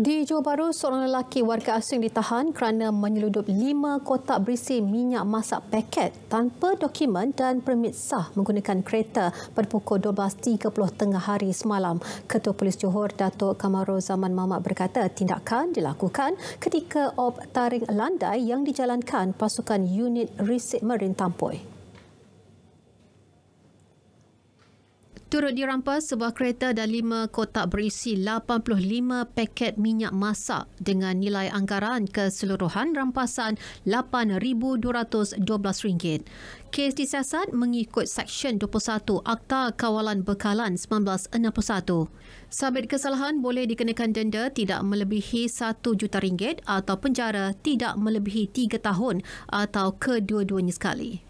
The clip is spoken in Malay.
Di Johor Baru, seorang lelaki warga asing ditahan kerana menyeludup lima kotak berisi minyak masak paket tanpa dokumen dan permit sah menggunakan kereta pada pukul 12.30 tengah hari semalam. Ketua Polis Johor, Datuk Kamarul Zaman Mamat berkata tindakan dilakukan ketika op taring landai yang dijalankan pasukan unit Risik Marin Tampoi. Turut dirampas sebuah kereta dan lima kotak berisi 85 paket minyak masak dengan nilai anggaran keseluruhan rampasan RM8,212. Kes disiasat mengikut Seksyen 21 Akta Kawalan Bekalan 1961. Sabit kesalahan boleh dikenakan denda tidak melebihi RM1 juta ringgit atau penjara tidak melebihi 3 tahun atau kedua-duanya sekali.